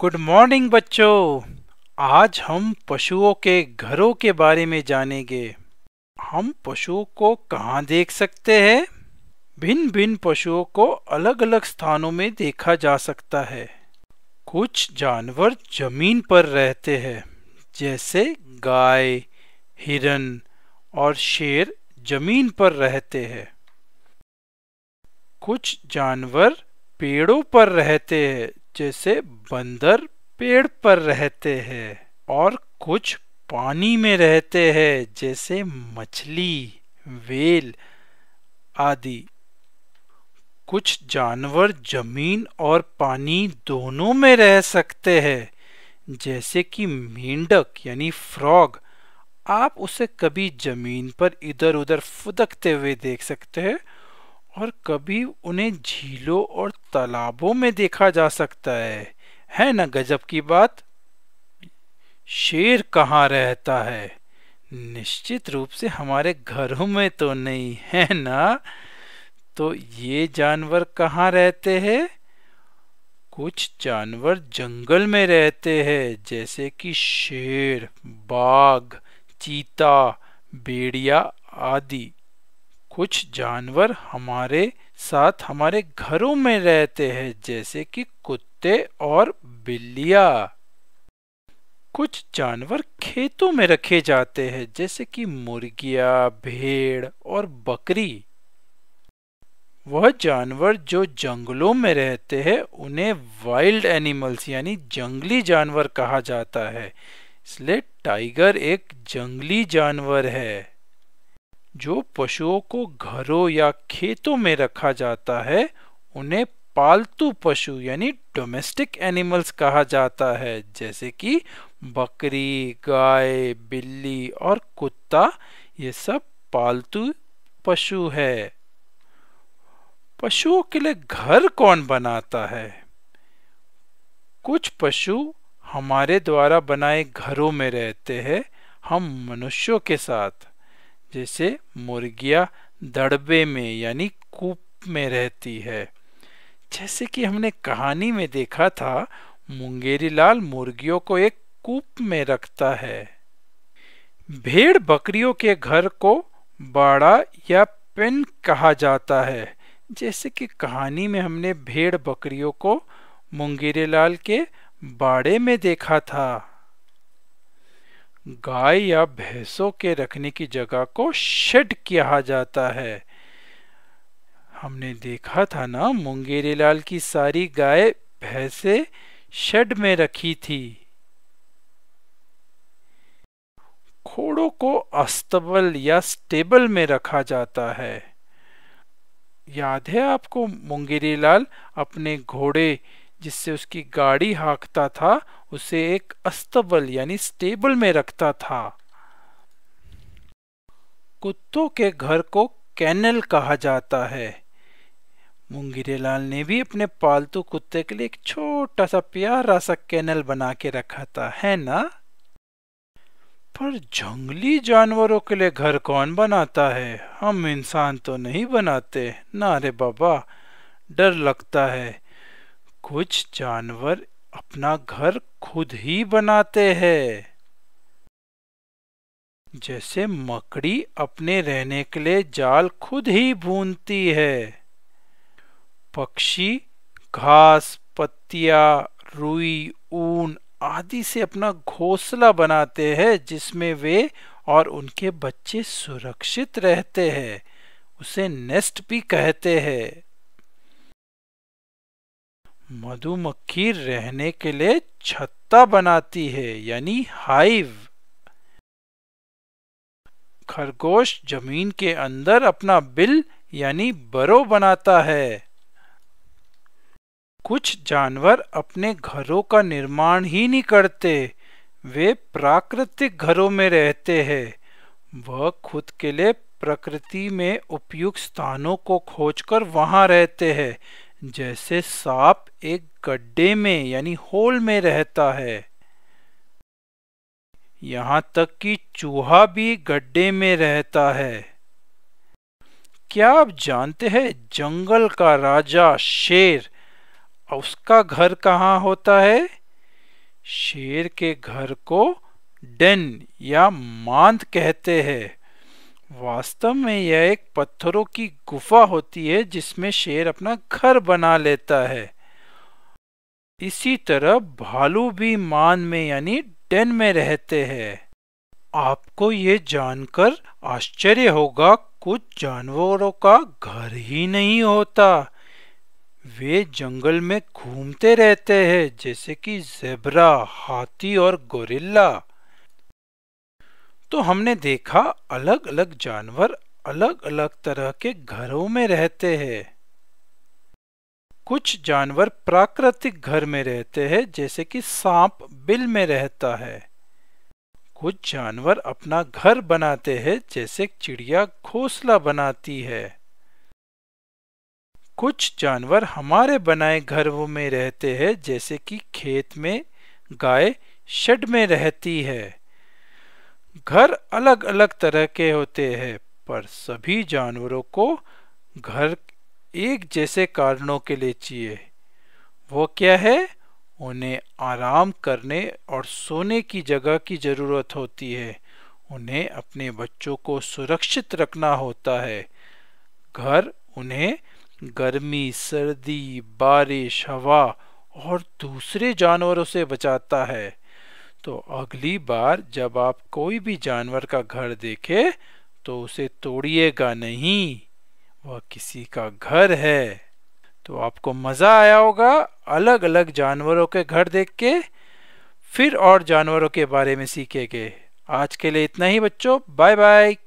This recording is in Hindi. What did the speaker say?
गुड मॉर्निंग बच्चों आज हम पशुओं के घरों के बारे में जानेंगे हम पशुओं को कहाँ देख सकते हैं भिन्न भिन्न पशुओं को अलग अलग स्थानों में देखा जा सकता है कुछ जानवर जमीन पर रहते हैं जैसे गाय हिरन और शेर जमीन पर रहते हैं कुछ जानवर पेड़ों पर रहते हैं जैसे बंदर पेड़ पर रहते हैं और कुछ पानी में रहते हैं जैसे मछली वेल आदि कुछ जानवर जमीन और पानी दोनों में रह सकते हैं जैसे कि मेंढक यानी फ्रॉग आप उसे कभी जमीन पर इधर उधर फुदकते हुए देख सकते हैं और कभी उन्हें झीलों और तालाबों में देखा जा सकता है है ना गजब की बात शेर कहाँ रहता है निश्चित रूप से हमारे घरों में तो नहीं है ना तो ये जानवर कहाँ रहते हैं कुछ जानवर जंगल में रहते हैं जैसे कि शेर बाघ चीता बेड़िया आदि कुछ जानवर हमारे साथ हमारे घरों में रहते हैं जैसे कि कुत्ते और बिल्लिया कुछ जानवर खेतों में रखे जाते हैं जैसे कि मुर्गिया भेड़ और बकरी वह जानवर जो जंगलों में रहते हैं उन्हें वाइल्ड एनिमल्स यानी जंगली जानवर कहा जाता है इसलिए टाइगर एक जंगली जानवर है जो पशुओं को घरों या खेतों में रखा जाता है उन्हें पालतू पशु यानी डोमेस्टिक एनिमल्स कहा जाता है जैसे कि बकरी गाय बिल्ली और कुत्ता ये सब पालतू पशु है पशुओं के लिए घर कौन बनाता है कुछ पशु हमारे द्वारा बनाए घरों में रहते हैं हम मनुष्यों के साथ जैसे मुर्गिया दड़बे में यानी कूप में रहती है जैसे कि हमने कहानी में देखा था मुंगेरी लाल मुर्गियों को एक कूप में रखता है भेड़ बकरियों के घर को बाड़ा या पेन कहा जाता है जैसे कि कहानी में हमने भेड़ बकरियों को मुंगेरी लाल के बाड़े में देखा था गाय या भैंसों के रखने की जगह को शेड कहा जाता है हमने देखा था ना मुंगेरी लाल की सारी गाय भैंसे शेड में रखी थी घोड़ों को अस्तबल या स्टेबल में रखा जाता है याद है आपको मुंगेरी लाल अपने घोड़े जिससे उसकी गाड़ी हाँकता था उसे एक अस्तबल यानी स्टेबल में रखता था कुत्तों के घर को कैनल कहा जाता है मुंगीरेलाल ने भी अपने पालतू कुत्ते के लिए एक छोटा सा प्यारा सा कैनल बना के रखा था है ना पर जंगली जानवरों के लिए घर कौन बनाता है हम इंसान तो नहीं बनाते ना रे बाबा डर लगता है कुछ जानवर अपना घर खुद ही बनाते हैं जैसे मकड़ी अपने रहने के लिए जाल खुद ही भूनती है पक्षी घास पत्तियां रुई ऊन आदि से अपना घोंसला बनाते हैं जिसमें वे और उनके बच्चे सुरक्षित रहते हैं उसे नेस्ट भी कहते हैं मधुमक्खी रहने के लिए छत्ता बनाती है यानी हाइव खरगोश जमीन के अंदर अपना बिल यानी बरो बनाता है कुछ जानवर अपने घरों का निर्माण ही नहीं करते वे प्राकृतिक घरों में रहते हैं वह खुद के लिए प्रकृति में उपयुक्त स्थानों को खोजकर वहां रहते हैं जैसे सांप एक गड्ढे में यानी होल में रहता है यहां तक कि चूहा भी गड्ढे में रहता है क्या आप जानते हैं जंगल का राजा शेर उसका घर कहाँ होता है शेर के घर को डेन या मांद कहते हैं वास्तव में यह एक पत्थरों की गुफा होती है जिसमें शेर अपना घर बना लेता है इसी तरह भालू भी मान में यानी डेन में रहते हैं आपको ये जानकर आश्चर्य होगा कुछ जानवरों का घर ही नहीं होता वे जंगल में घूमते रहते हैं जैसे कि जेबरा हाथी और गोरिल्ला तो हमने देखा अलग अलग जानवर अलग अलग तरह के घरों में रहते हैं कुछ जानवर प्राकृतिक घर में रहते हैं जैसे कि सांप बिल में रहता है कुछ जानवर अपना घर बनाते हैं जैसे चिड़िया घोंसला बनाती है कुछ जानवर हमारे बनाए घरों में रहते हैं जैसे कि खेत में गाय शेड में रहती है घर अलग अलग तरह के होते हैं पर सभी जानवरों को घर एक जैसे कारणों के लिए चाहिए वो क्या है उन्हें आराम करने और सोने की जगह की ज़रूरत होती है उन्हें अपने बच्चों को सुरक्षित रखना होता है घर उन्हें गर्मी सर्दी बारिश हवा और दूसरे जानवरों से बचाता है तो अगली बार जब आप कोई भी जानवर का घर देखे तो उसे तोड़िएगा नहीं वह किसी का घर है तो आपको मज़ा आया होगा अलग अलग जानवरों के घर देख के फिर और जानवरों के बारे में सीखेंगे आज के लिए इतना ही बच्चों बाय बाय